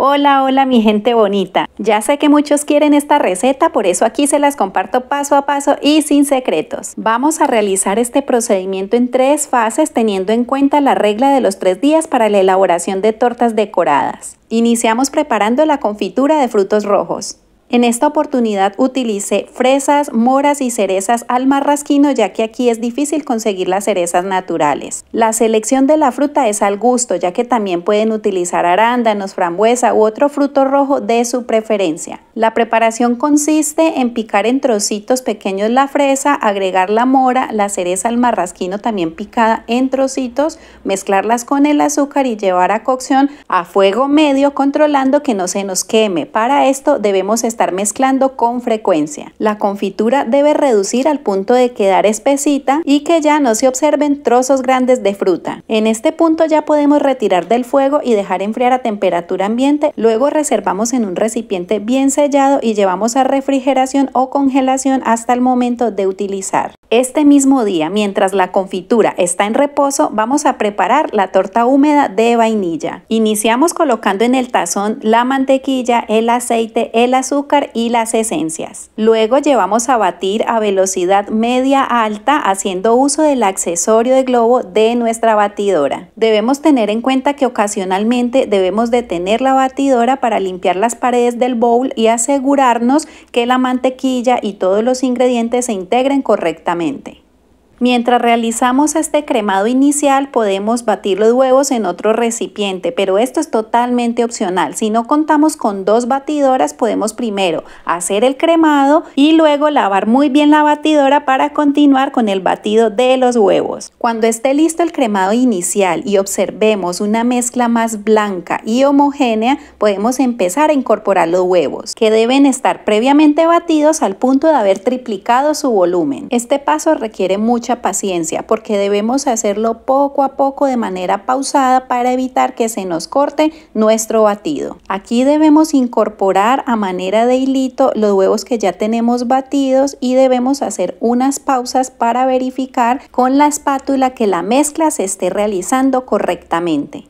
Hola, hola mi gente bonita. Ya sé que muchos quieren esta receta, por eso aquí se las comparto paso a paso y sin secretos. Vamos a realizar este procedimiento en tres fases teniendo en cuenta la regla de los tres días para la elaboración de tortas decoradas. Iniciamos preparando la confitura de frutos rojos. En esta oportunidad utilice fresas, moras y cerezas al marrasquino ya que aquí es difícil conseguir las cerezas naturales. La selección de la fruta es al gusto ya que también pueden utilizar arándanos, frambuesa u otro fruto rojo de su preferencia. La preparación consiste en picar en trocitos pequeños la fresa, agregar la mora, la cereza al marrasquino también picada en trocitos, mezclarlas con el azúcar y llevar a cocción a fuego medio controlando que no se nos queme. Para esto debemos estar mezclando con frecuencia. La confitura debe reducir al punto de quedar espesita y que ya no se observen trozos grandes de fruta. En este punto ya podemos retirar del fuego y dejar enfriar a temperatura ambiente, luego reservamos en un recipiente bien sellado y llevamos a refrigeración o congelación hasta el momento de utilizar. Este mismo día, mientras la confitura está en reposo, vamos a preparar la torta húmeda de vainilla. Iniciamos colocando en el tazón la mantequilla, el aceite, el azúcar y las esencias. Luego llevamos a batir a velocidad media alta haciendo uso del accesorio de globo de nuestra batidora. Debemos tener en cuenta que ocasionalmente debemos detener la batidora para limpiar las paredes del bowl y asegurarnos que la mantequilla y todos los ingredientes se integren correctamente mente. Mientras realizamos este cremado inicial podemos batir los huevos en otro recipiente, pero esto es totalmente opcional. Si no contamos con dos batidoras podemos primero hacer el cremado y luego lavar muy bien la batidora para continuar con el batido de los huevos. Cuando esté listo el cremado inicial y observemos una mezcla más blanca y homogénea, podemos empezar a incorporar los huevos, que deben estar previamente batidos al punto de haber triplicado su volumen. Este paso requiere mucho paciencia porque debemos hacerlo poco a poco de manera pausada para evitar que se nos corte nuestro batido. Aquí debemos incorporar a manera de hilito los huevos que ya tenemos batidos y debemos hacer unas pausas para verificar con la espátula que la mezcla se esté realizando correctamente.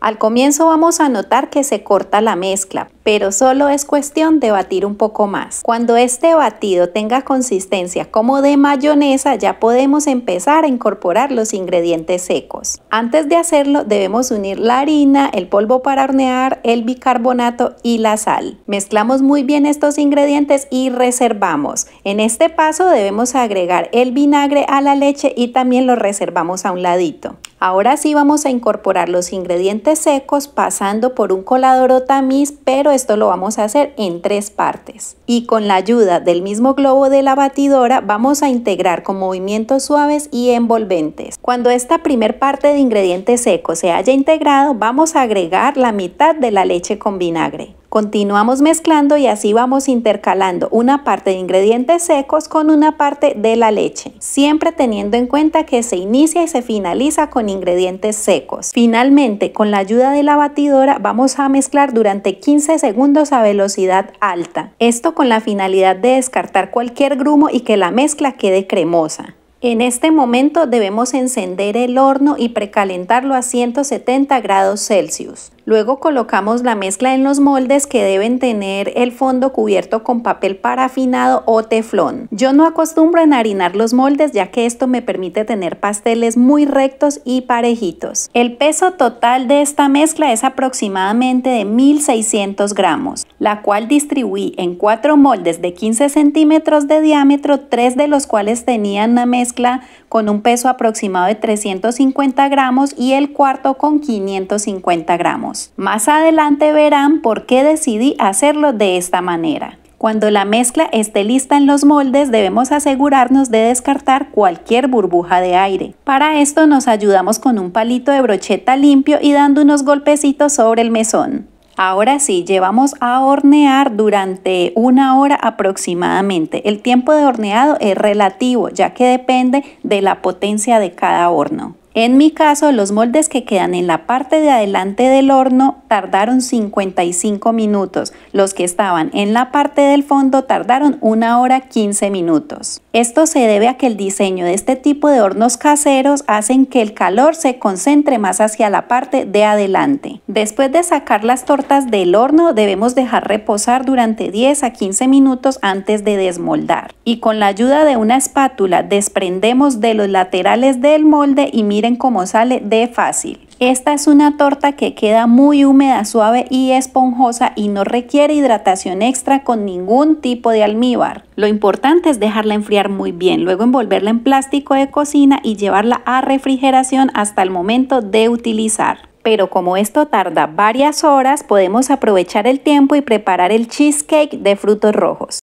Al comienzo vamos a notar que se corta la mezcla, pero solo es cuestión de batir un poco más. Cuando este batido tenga consistencia como de mayonesa, ya podemos empezar a incorporar los ingredientes secos. Antes de hacerlo, debemos unir la harina, el polvo para hornear, el bicarbonato y la sal. Mezclamos muy bien estos ingredientes y reservamos. En este paso debemos agregar el vinagre a la leche y también lo reservamos a un ladito. Ahora sí vamos a incorporar los ingredientes secos pasando por un colador o tamiz, pero esto lo vamos a hacer en tres partes. Y con la ayuda del mismo globo de la batidora vamos a integrar con movimientos suaves y envolventes. Cuando esta primer parte de ingrediente seco se haya integrado, vamos a agregar la mitad de la leche con vinagre. Continuamos mezclando y así vamos intercalando una parte de ingredientes secos con una parte de la leche, siempre teniendo en cuenta que se inicia y se finaliza con ingredientes secos. Finalmente, con la ayuda de la batidora vamos a mezclar durante 15 segundos a velocidad alta. Esto con la finalidad de descartar cualquier grumo y que la mezcla quede cremosa. En este momento debemos encender el horno y precalentarlo a 170 grados Celsius. Luego colocamos la mezcla en los moldes que deben tener el fondo cubierto con papel parafinado o teflón. Yo no acostumbro a enharinar los moldes ya que esto me permite tener pasteles muy rectos y parejitos. El peso total de esta mezcla es aproximadamente de 1600 gramos, la cual distribuí en cuatro moldes de 15 centímetros de diámetro, tres de los cuales tenían una mezcla con un peso aproximado de 350 gramos y el cuarto con 550 gramos. Más adelante verán por qué decidí hacerlo de esta manera. Cuando la mezcla esté lista en los moldes debemos asegurarnos de descartar cualquier burbuja de aire. Para esto nos ayudamos con un palito de brocheta limpio y dando unos golpecitos sobre el mesón. Ahora sí, llevamos a hornear durante una hora aproximadamente. El tiempo de horneado es relativo ya que depende de la potencia de cada horno. En mi caso, los moldes que quedan en la parte de adelante del horno tardaron 55 minutos. Los que estaban en la parte del fondo tardaron 1 hora 15 minutos. Esto se debe a que el diseño de este tipo de hornos caseros hacen que el calor se concentre más hacia la parte de adelante. Después de sacar las tortas del horno, debemos dejar reposar durante 10 a 15 minutos antes de desmoldar. Y con la ayuda de una espátula desprendemos de los laterales del molde y miren cómo sale de fácil. Esta es una torta que queda muy húmeda, suave y esponjosa y no requiere hidratación extra con ningún tipo de almíbar. Lo importante es dejarla enfriar muy bien, luego envolverla en plástico de cocina y llevarla a refrigeración hasta el momento de utilizar pero como esto tarda varias horas, podemos aprovechar el tiempo y preparar el cheesecake de frutos rojos.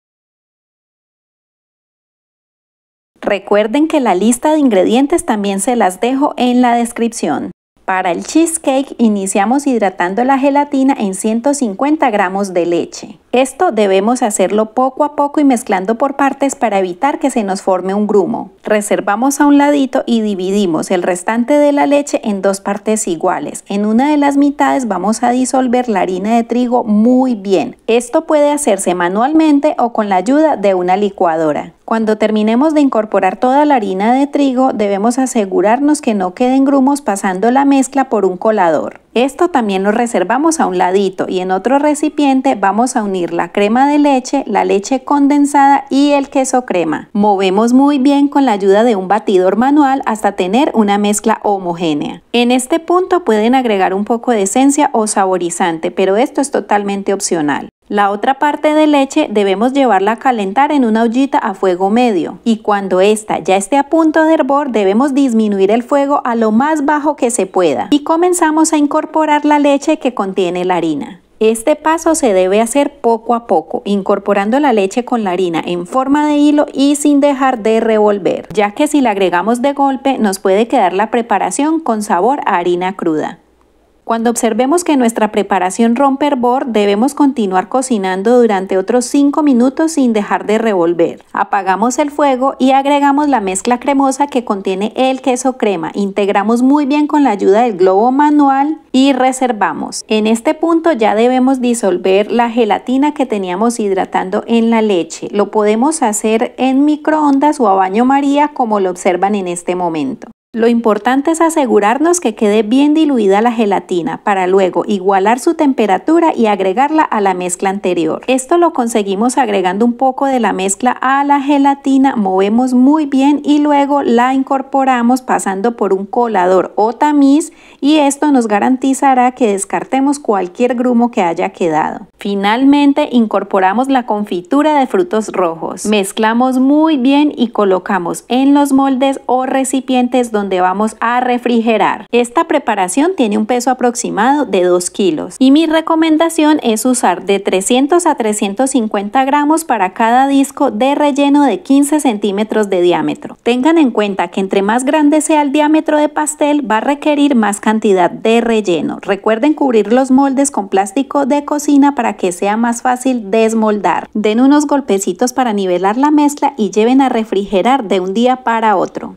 Recuerden que la lista de ingredientes también se las dejo en la descripción. Para el cheesecake iniciamos hidratando la gelatina en 150 gramos de leche. Esto debemos hacerlo poco a poco y mezclando por partes para evitar que se nos forme un grumo. Reservamos a un ladito y dividimos el restante de la leche en dos partes iguales. En una de las mitades vamos a disolver la harina de trigo muy bien. Esto puede hacerse manualmente o con la ayuda de una licuadora. Cuando terminemos de incorporar toda la harina de trigo, debemos asegurarnos que no queden grumos pasando la mezcla por un colador. Esto también lo reservamos a un ladito y en otro recipiente vamos a unir la crema de leche, la leche condensada y el queso crema. Movemos muy bien con la ayuda de un batidor manual hasta tener una mezcla homogénea. En este punto pueden agregar un poco de esencia o saborizante, pero esto es totalmente opcional. La otra parte de leche debemos llevarla a calentar en una ollita a fuego medio y cuando ésta ya esté a punto de hervor debemos disminuir el fuego a lo más bajo que se pueda y comenzamos a incorporar la leche que contiene la harina. Este paso se debe hacer poco a poco, incorporando la leche con la harina en forma de hilo y sin dejar de revolver, ya que si la agregamos de golpe nos puede quedar la preparación con sabor a harina cruda. Cuando observemos que nuestra preparación rompe hervor, debemos continuar cocinando durante otros 5 minutos sin dejar de revolver. Apagamos el fuego y agregamos la mezcla cremosa que contiene el queso crema. Integramos muy bien con la ayuda del globo manual y reservamos. En este punto ya debemos disolver la gelatina que teníamos hidratando en la leche. Lo podemos hacer en microondas o a baño maría como lo observan en este momento. Lo importante es asegurarnos que quede bien diluida la gelatina para luego igualar su temperatura y agregarla a la mezcla anterior. Esto lo conseguimos agregando un poco de la mezcla a la gelatina, movemos muy bien y luego la incorporamos pasando por un colador o tamiz y esto nos garantizará que descartemos cualquier grumo que haya quedado. Finalmente incorporamos la confitura de frutos rojos. Mezclamos muy bien y colocamos en los moldes o recipientes donde vamos a refrigerar. Esta preparación tiene un peso aproximado de 2 kilos y mi recomendación es usar de 300 a 350 gramos para cada disco de relleno de 15 centímetros de diámetro. Tengan en cuenta que entre más grande sea el diámetro de pastel va a requerir más cantidad de relleno. Recuerden cubrir los moldes con plástico de cocina para que sea más fácil desmoldar. Den unos golpecitos para nivelar la mezcla y lleven a refrigerar de un día para otro.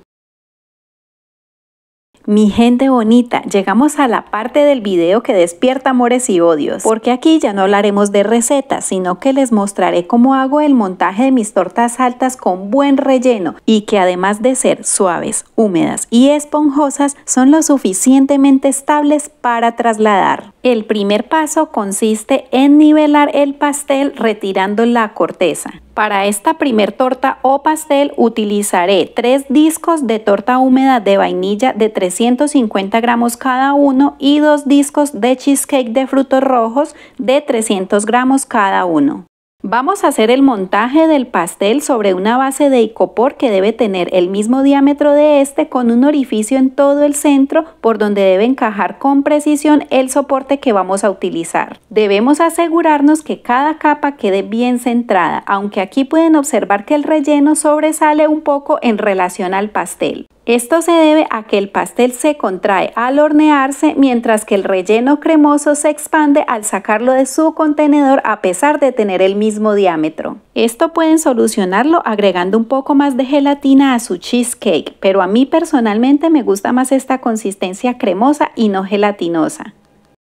Mi gente bonita, llegamos a la parte del video que despierta amores y odios, porque aquí ya no hablaremos de recetas, sino que les mostraré cómo hago el montaje de mis tortas altas con buen relleno y que además de ser suaves, húmedas y esponjosas, son lo suficientemente estables para trasladar. El primer paso consiste en nivelar el pastel retirando la corteza. Para esta primer torta o pastel utilizaré tres discos de torta húmeda de vainilla de 350 gramos cada uno y dos discos de cheesecake de frutos rojos de 300 gramos cada uno. Vamos a hacer el montaje del pastel sobre una base de icopor que debe tener el mismo diámetro de este con un orificio en todo el centro por donde debe encajar con precisión el soporte que vamos a utilizar. Debemos asegurarnos que cada capa quede bien centrada, aunque aquí pueden observar que el relleno sobresale un poco en relación al pastel. Esto se debe a que el pastel se contrae al hornearse mientras que el relleno cremoso se expande al sacarlo de su contenedor a pesar de tener el mismo diámetro. Esto pueden solucionarlo agregando un poco más de gelatina a su cheesecake, pero a mí personalmente me gusta más esta consistencia cremosa y no gelatinosa.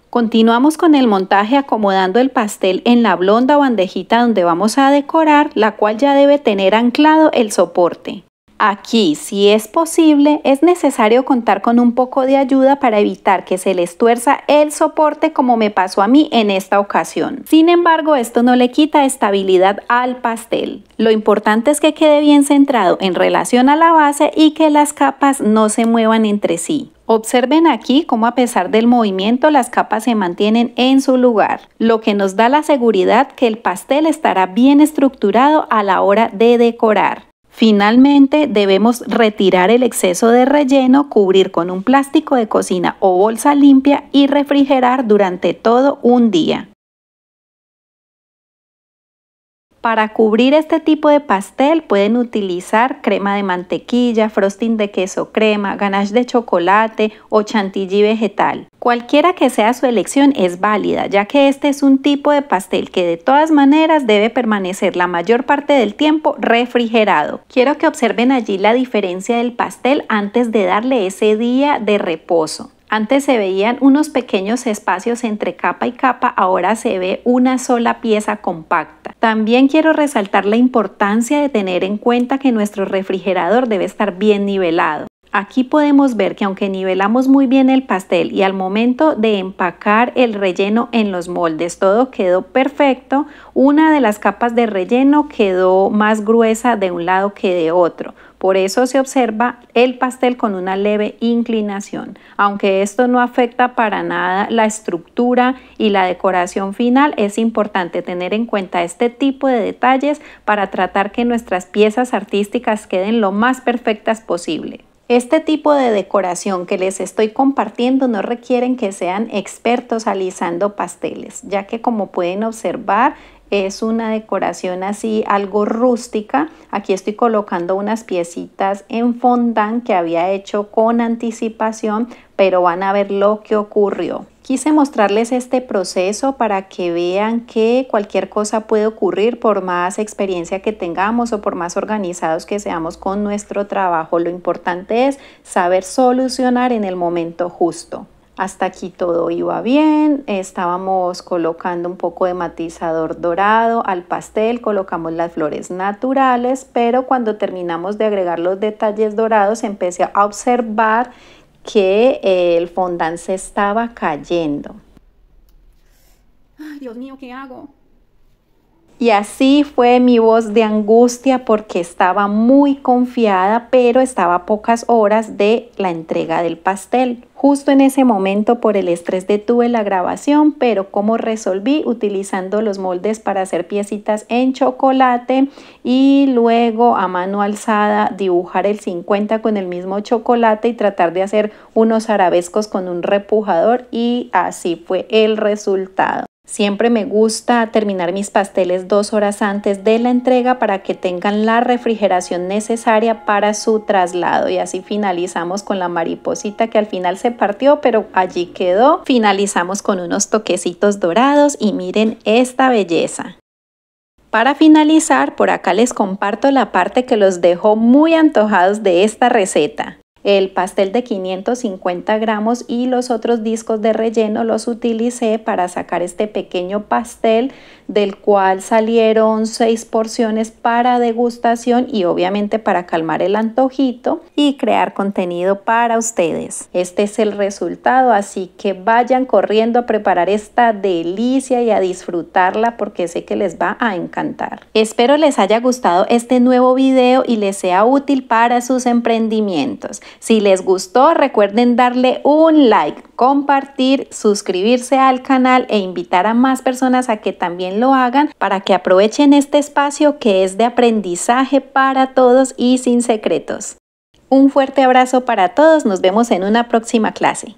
Continuamos con el montaje acomodando el pastel en la blonda bandejita donde vamos a decorar, la cual ya debe tener anclado el soporte. Aquí, si es posible, es necesario contar con un poco de ayuda para evitar que se les tuerza el soporte como me pasó a mí en esta ocasión. Sin embargo, esto no le quita estabilidad al pastel. Lo importante es que quede bien centrado en relación a la base y que las capas no se muevan entre sí. Observen aquí cómo a pesar del movimiento las capas se mantienen en su lugar, lo que nos da la seguridad que el pastel estará bien estructurado a la hora de decorar. Finalmente, debemos retirar el exceso de relleno, cubrir con un plástico de cocina o bolsa limpia y refrigerar durante todo un día. Para cubrir este tipo de pastel pueden utilizar crema de mantequilla, frosting de queso crema, ganache de chocolate o chantilly vegetal. Cualquiera que sea su elección es válida, ya que este es un tipo de pastel que de todas maneras debe permanecer la mayor parte del tiempo refrigerado. Quiero que observen allí la diferencia del pastel antes de darle ese día de reposo. Antes se veían unos pequeños espacios entre capa y capa, ahora se ve una sola pieza compacta. También quiero resaltar la importancia de tener en cuenta que nuestro refrigerador debe estar bien nivelado. Aquí podemos ver que aunque nivelamos muy bien el pastel y al momento de empacar el relleno en los moldes todo quedó perfecto, una de las capas de relleno quedó más gruesa de un lado que de otro. Por eso se observa el pastel con una leve inclinación, aunque esto no afecta para nada la estructura y la decoración final, es importante tener en cuenta este tipo de detalles para tratar que nuestras piezas artísticas queden lo más perfectas posible. Este tipo de decoración que les estoy compartiendo no requieren que sean expertos alisando pasteles, ya que como pueden observar es una decoración así algo rústica. Aquí estoy colocando unas piecitas en fondant que había hecho con anticipación, pero van a ver lo que ocurrió. Quise mostrarles este proceso para que vean que cualquier cosa puede ocurrir por más experiencia que tengamos o por más organizados que seamos con nuestro trabajo. Lo importante es saber solucionar en el momento justo. Hasta aquí todo iba bien, estábamos colocando un poco de matizador dorado al pastel, colocamos las flores naturales, pero cuando terminamos de agregar los detalles dorados empecé a observar que eh, el fondant se estaba cayendo. Ay, Dios mío, ¿qué hago? Y así fue mi voz de angustia porque estaba muy confiada, pero estaba a pocas horas de la entrega del pastel. Justo en ese momento por el estrés detuve la grabación, pero como resolví utilizando los moldes para hacer piecitas en chocolate y luego a mano alzada dibujar el 50 con el mismo chocolate y tratar de hacer unos arabescos con un repujador y así fue el resultado. Siempre me gusta terminar mis pasteles dos horas antes de la entrega para que tengan la refrigeración necesaria para su traslado y así finalizamos con la mariposita que al final se partió pero allí quedó. Finalizamos con unos toquecitos dorados y miren esta belleza. Para finalizar, por acá les comparto la parte que los dejó muy antojados de esta receta el pastel de 550 gramos y los otros discos de relleno los utilicé para sacar este pequeño pastel del cual salieron seis porciones para degustación y obviamente para calmar el antojito y crear contenido para ustedes. Este es el resultado, así que vayan corriendo a preparar esta delicia y a disfrutarla porque sé que les va a encantar. Espero les haya gustado este nuevo video y les sea útil para sus emprendimientos. Si les gustó, recuerden darle un like, compartir, suscribirse al canal e invitar a más personas a que también lo hagan para que aprovechen este espacio que es de aprendizaje para todos y sin secretos. Un fuerte abrazo para todos, nos vemos en una próxima clase.